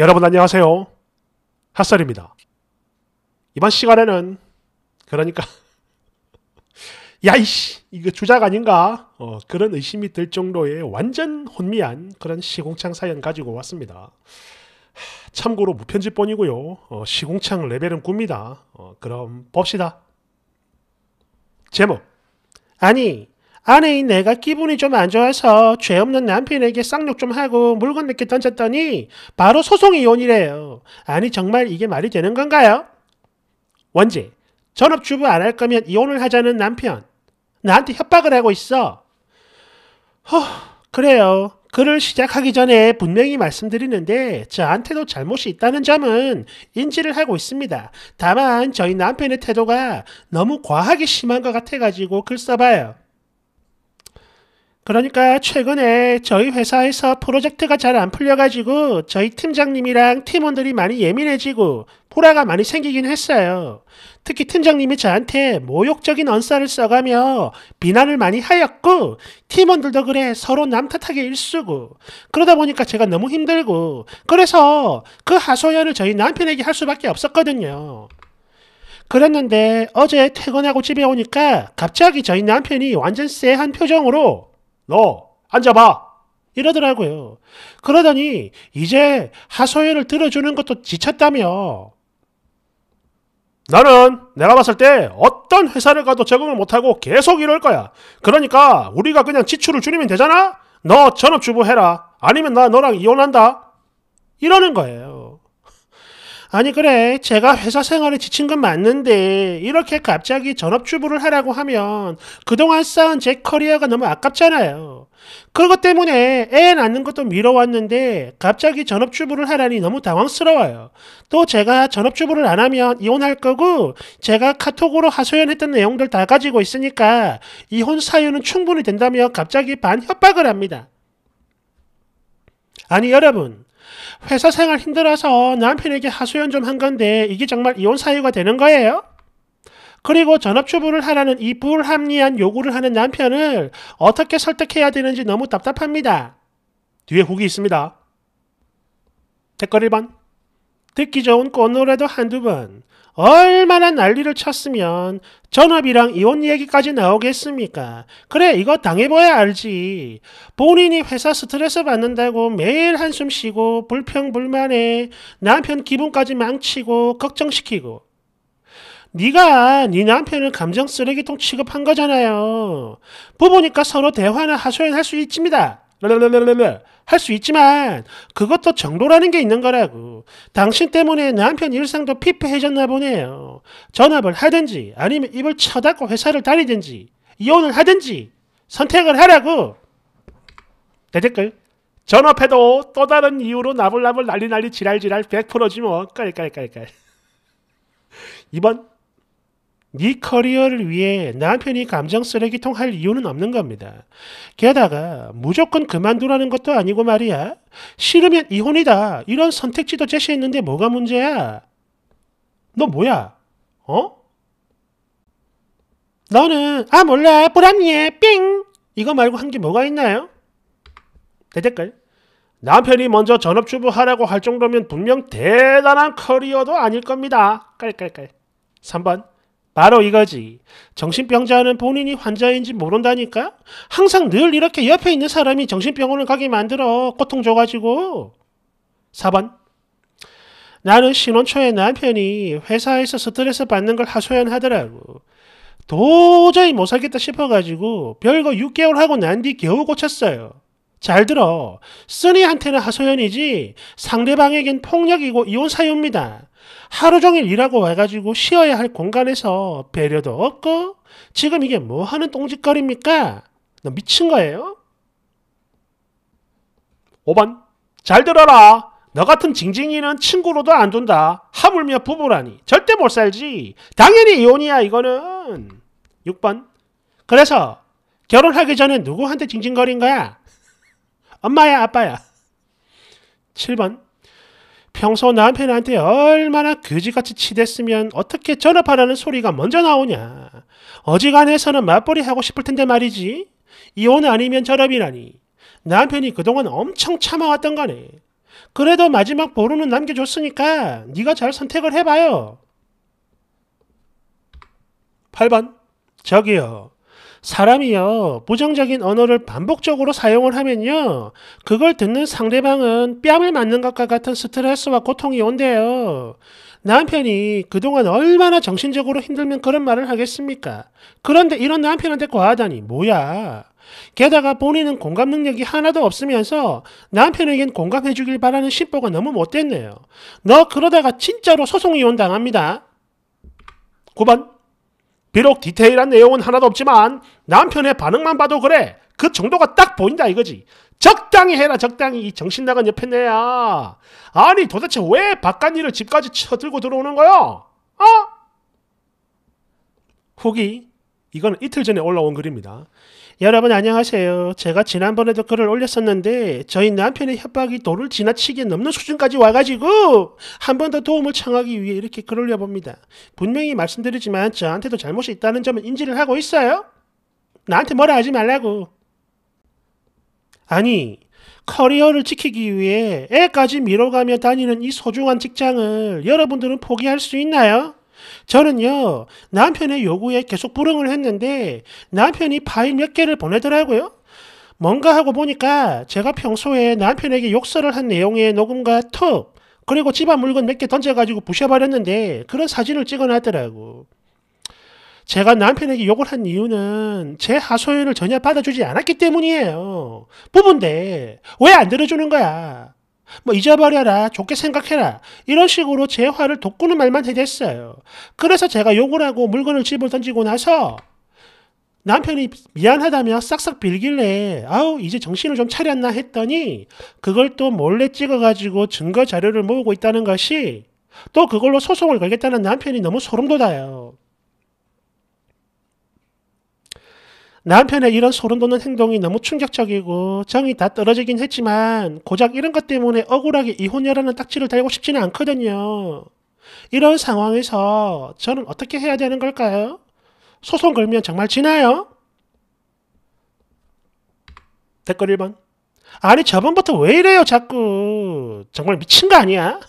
여러분 안녕하세요. 핫설입니다. 이번 시간에는 그러니까 야이씨 이거 주작 아닌가 어, 그런 의심이 들 정도의 완전 혼미한 그런 시공창 사연 가지고 왔습니다. 참고로 무편집본이고요. 어, 시공창 레벨은 꿉니다. 어, 그럼 봅시다. 제목 아니 아내인 내가 기분이 좀 안 좋아서 죄 없는 남편에게 쌍욕 좀 하고 물건 몇 개 던졌더니 바로 소송 이혼이래요. 아니 정말 이게 말이 되는 건가요? 원지, 전업주부 안 할 거면 이혼을 하자는 남편. 나한테 협박을 하고 있어. 허, 그래요. 글을 시작하기 전에 분명히 말씀드리는데 저한테도 잘못이 있다는 점은 인지를 하고 있습니다. 다만 저희 남편의 태도가 너무 과하게 심한 것 같아가지고 글 써봐요. 그러니까 최근에 저희 회사에서 프로젝트가 잘 안 풀려가지고 저희 팀장님이랑 팀원들이 많이 예민해지고 불화가 많이 생기긴 했어요. 특히 팀장님이 저한테 모욕적인 언사를 써가며 비난을 많이 하였고 팀원들도 그래 서로 남 탓하게 일쑤고 그러다 보니까 제가 너무 힘들고 그래서 그 하소연을 저희 남편에게 할 수밖에 없었거든요. 그랬는데 어제 퇴근하고 집에 오니까 갑자기 저희 남편이 완전 쎄한 표정으로 너 앉아봐. 이러더라고요. 그러더니 이제 하소연을 들어주는 것도 지쳤다며. 나는 내가 봤을 때 어떤 회사를 가도 적응을 못하고 계속 이럴 거야. 그러니까 우리가 그냥 지출을 줄이면 되잖아? 너 전업주부 해라. 아니면 나 너랑 이혼한다. 이러는 거예요. 아니 그래 제가 회사 생활에 지친 건 맞는데 이렇게 갑자기 전업주부를 하라고 하면 그동안 쌓은 제 커리어가 너무 아깝잖아요. 그것 때문에 애 낳는 것도 미뤄왔는데 갑자기 전업주부를 하라니 너무 당황스러워요. 또 제가 전업주부를 안 하면 이혼할 거고 제가 카톡으로 하소연했던 내용들 다 가지고 있으니까 이혼 사유는 충분히 된다며 갑자기 반협박을 합니다. 아니 여러분 회사 생활 힘들어서 남편에게 하소연 좀 한 건데 이게 정말 이혼 사유가 되는 거예요? 그리고 전업주부를 하라는 이 불합리한 요구를 하는 남편을 어떻게 설득해야 되는지 너무 답답합니다. 뒤에 후기 있습니다. 댓글 1번. 듣기 좋은 꽃노래도 한두 번, 얼마나 난리를 쳤으면 전업이랑 이혼 얘기까지 나오겠습니까? 그래 이거 당해봐야 알지. 본인이 회사 스트레스 받는다고 매일 한숨 쉬고 불평불만해 남편 기분까지 망치고 걱정시키고 네가 네 남편을 감정 쓰레기통 취급한 거잖아요. 부부니까 서로 대화나 하소연할 수 있습니다. 랄랄랄랄랄. 할수 있지만 그것도 정도라는 게 있는 거라고. 당신 때문에 남편 일상도 피폐해졌나 보네요. 전업을 하든지 아니면 입을 쳐닫고 회사를 다니든지 이혼을 하든지 선택을 하라고. 내 댓글. 전업해도 또 다른 이유로 나불나불 난리난리 지랄지랄 100%지 뭐. 깔깔깔깔. 이번 네 커리어를 위해 남편이 감정 쓰레기통 할 이유는 없는 겁니다. 게다가 무조건 그만두라는 것도 아니고 말이야. 싫으면 이혼이다. 이런 선택지도 제시했는데 뭐가 문제야? 너 뭐야? 어? 너는 아 몰라 보람이에 삥 이거 말고 한 게 뭐가 있나요? 대댓글 남편이 먼저 전업주부 하라고 할 정도면 분명 대단한 커리어도 아닐 겁니다. 깔깔깔 3번 바로 이거지. 정신병자는 본인이 환자인지 모른다니까? 항상 늘 이렇게 옆에 있는 사람이 정신병원을 가게 만들어. 고통 줘가지고. 4번. 나는 신혼 초에 남편이 회사에서 스트레스 받는 걸 하소연하더라고. 도저히 못 살겠다 싶어가지고 별거 6개월 하고 난 뒤 겨우 고쳤어요. 잘 들어. 쓰니한테는 하소연이지 상대방에겐 폭력이고 이혼 사유입니다. 하루 종일 일하고 와가지고 쉬어야 할 공간에서 배려도 없고 지금 이게 뭐 하는 똥짓거리입니까? 너 미친 거예요? 5번 잘 들어라 너 같은 징징이는 친구로도 안 돈다 하물며 부부라니 절대 못 살지 당연히 이혼이야 이거는 6번 그래서 결혼하기 전에 누구한테 징징거린 거야? 엄마야 아빠야 7번 평소 남편한테 얼마나 그지같이 치댔으면 어떻게 전업하라는 소리가 먼저 나오냐. 어지간해서는 맞벌이 하고 싶을 텐데 말이지. 이혼 아니면 전업이라니. 남편이 그동안 엄청 참아왔던 거네. 그래도 마지막 보루는 남겨줬으니까 네가 잘 선택을 해봐요. 8번 저기요. 사람이요, 부정적인 언어를 반복적으로 사용을 하면요, 그걸 듣는 상대방은 뺨을 맞는 것과 같은 스트레스와 고통이 온대요. 남편이 그동안 얼마나 정신적으로 힘들면 그런 말을 하겠습니까? 그런데 이런 남편한테 과하다니, 뭐야. 게다가 본인은 공감 능력이 하나도 없으면서 남편에겐 공감해주길 바라는 심보가 너무 못됐네요. 너 그러다가 진짜로 소송이 온 당합니다. 9번. 비록 디테일한 내용은 하나도 없지만 남편의 반응만 봐도 그래. 그 정도가 딱 보인다 이거지. 적당히 해라 적당히 이 정신 나간 옆에 내야. 아니 도대체 왜 바깥일을 집까지 쳐들고 들어오는 거야? 어? 후기 이건 이틀 전에 올라온 글입니다. 여러분 안녕하세요. 제가 지난번에도 글을 올렸었는데 저희 남편의 협박이 도를 지나치게 넘는 수준까지 와가지고 한 번 더 도움을 청하기 위해 이렇게 글 올려봅니다. 분명히 말씀드리지만 저한테도 잘못이 있다는 점은 인지를 하고 있어요. 나한테 뭐라 하지 말라고. 아니 커리어를 지키기 위해 애까지 밀어가며 다니는 이 소중한 직장을 여러분들은 포기할 수 있나요? 저는요, 남편의 요구에 계속 불응을 했는데 남편이 파일 몇 개를 보내더라고요. 뭔가 하고 보니까 제가 평소에 남편에게 욕설을 한 내용의 녹음과 톡, 그리고 집안 물건 몇 개 던져가지고 부셔버렸는데 그런 사진을 찍어놨더라고. 제가 남편에게 욕을 한 이유는 제 하소연을 전혀 받아주지 않았기 때문이에요. 부부인데 왜 안 들어주는 거야? 뭐 잊어버려라, 좋게 생각해라 이런 식으로 제 화를 돋구는 말만 해댔어요. 그래서 제가 욕을 하고 물건을 집을 던지고 나서 남편이 미안하다며 싹싹 빌길래 아우 이제 정신을 좀 차렸나 했더니 그걸 또 몰래 찍어가지고 증거 자료를 모으고 있다는 것이 또 그걸로 소송을 걸겠다는 남편이 너무 소름 돋아요. 남편의 이런 소름 돋는 행동이 너무 충격적이고 정이 다 떨어지긴 했지만 고작 이런 것 때문에 억울하게 이혼녀라는 딱지를 달고 싶지는 않거든요. 이런 상황에서 저는 어떻게 해야 되는 걸까요? 소송 걸면 정말 지나요? 댓글 1번. 아니 저번부터 왜 이래요 자꾸. 정말 미친 거 아니야?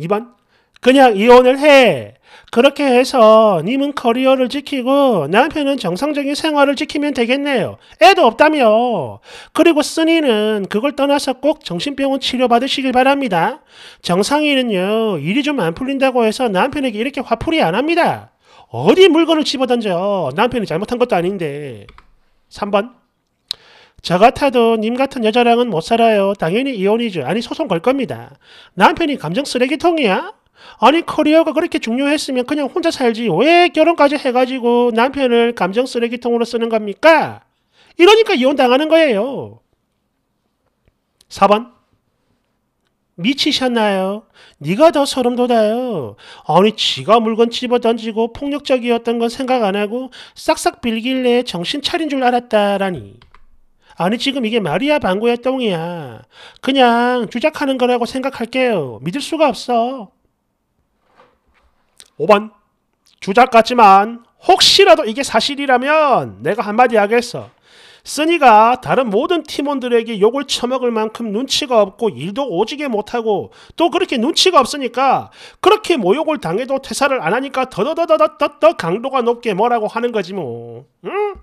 2번. 그냥 이혼을 해. 그렇게 해서 님은 커리어를 지키고 남편은 정상적인 생활을 지키면 되겠네요. 애도 없다며. 그리고 쓰니는 그걸 떠나서 꼭 정신병원 치료받으시길 바랍니다. 정상인은요, 일이 좀 안 풀린다고 해서 남편에게 이렇게 화풀이 안 합니다. 어디 물건을 집어던져. 남편이 잘못한 것도 아닌데. 3번. 저 같아도 님 같은 여자랑은 못 살아요. 당연히 이혼이죠. 아니, 소송 걸 겁니다. 남편이 감정 쓰레기통이야? 아니 커리어가 그렇게 중요했으면 그냥 혼자 살지 왜 결혼까지 해가지고 남편을 감정 쓰레기통으로 쓰는 겁니까? 이러니까 이혼당하는 거예요. 4번 미치셨나요? 네가 더 소름 돋아요. 아니 지가 물건 집어던지고 폭력적이었던 건 생각 안 하고 싹싹 빌길래 정신 차린 줄 알았다라니. 아니 지금 이게 말이야 방구야 똥이야. 그냥 주작하는 거라고 생각할게요. 믿을 수가 없어. 5번 주작 같지만 혹시라도 이게 사실이라면 내가 한마디 하겠어. 쓰니가 다른 모든 팀원들에게 욕을 처먹을 만큼 눈치가 없고 일도 오지게 못하고 또 그렇게 눈치가 없으니까 그렇게 모욕을 당해도 퇴사를 안 하니까 더더더더더더 강도가 높게 뭐라고 하는 거지 뭐. 응?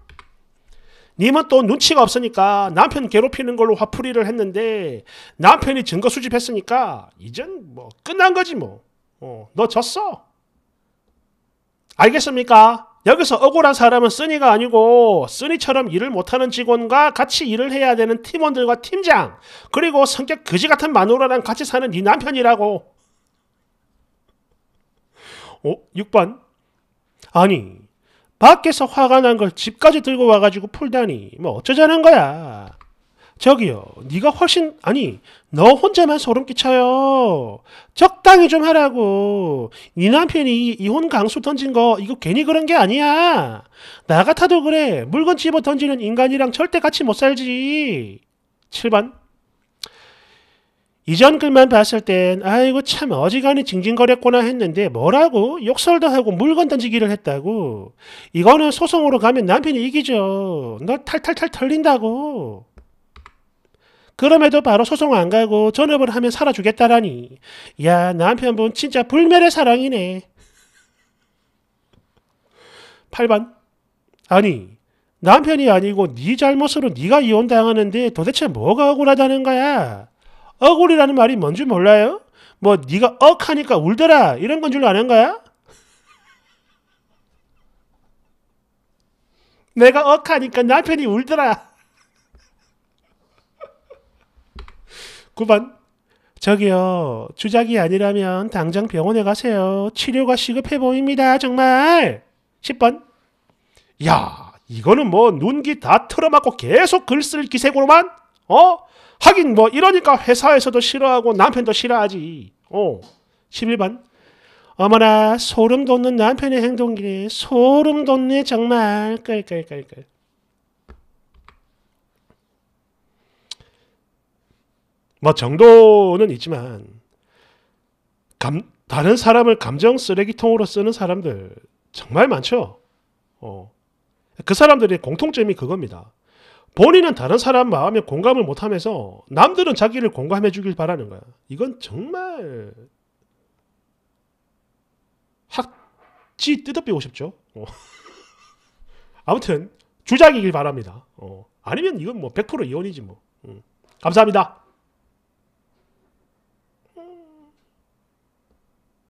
님은 또 눈치가 없으니까 남편 괴롭히는 걸로 화풀이를 했는데 남편이 증거 수집했으니까 이젠 뭐 끝난 거지 뭐. 어, 너 졌어. 알겠습니까? 여기서 억울한 사람은 쓰니가 아니고 쓰니처럼 일을 못하는 직원과 같이 일을 해야 되는 팀원들과 팀장 그리고 성격 거지 같은 마누라랑 같이 사는 네 남편이라고 어? 6번 아니 밖에서 화가 난 걸 집까지 들고 와가지고 풀다니 뭐 어쩌자는 거야 저기요, 네가 훨씬 아니 너 혼자만 소름 끼쳐요. 적당히 좀 하라고. 네 남편이 이혼 강수 던진 거 이거 괜히 그런 게 아니야. 나 같아도 그래. 물건 집어 던지는 인간이랑 절대 같이 못 살지. 7번. 이전 글만 봤을 땐 아이고 참 어지간히 징징거렸구나 했는데 뭐라고 욕설도 하고 물건 던지기를 했다고 이거는 소송으로 가면 남편이 이기죠 너 탈탈탈 털린다고 그럼에도 바로 소송 안 가고 전업을 하면 살아주겠다라니. 야, 남편분 진짜 불멸의 사랑이네. 8번. 아니, 남편이 아니고 네 잘못으로 네가 이혼당하는데 도대체 뭐가 억울하다는 거야? 억울이라는 말이 뭔지 몰라요? 뭐 네가 억하니까 울더라 이런 건 줄 아는 거야? 내가 억하니까 남편이 울더라. 9번. 저기요, 주작이 아니라면 당장 병원에 가세요. 치료가 시급해 보입니다, 정말. 10번. 야, 이거는 뭐 눈기 다 틀어막고 계속 글 쓸 기색으로만 어? 하긴 뭐 이러니까 회사에서도 싫어하고 남편도 싫어하지. 어. 11번. 어머나, 소름 돋는 남편의 행동이네. 소름 돋네, 정말. 깔깔깔깔. 뭐 정도는 있지만 감, 다른 사람을 감정 쓰레기통으로 쓰는 사람들 정말 많죠. 어. 그 사람들의 공통점이 그겁니다. 본인은 다른 사람 마음에 공감을 못하면서 남들은 자기를 공감해 주길 바라는 거야. 이건 정말 학지 뜯어빼고 싶죠. 어. 아무튼 주작이길 바랍니다. 어. 아니면 이건 뭐 100% 이혼이지 뭐. 음. 감사합니다.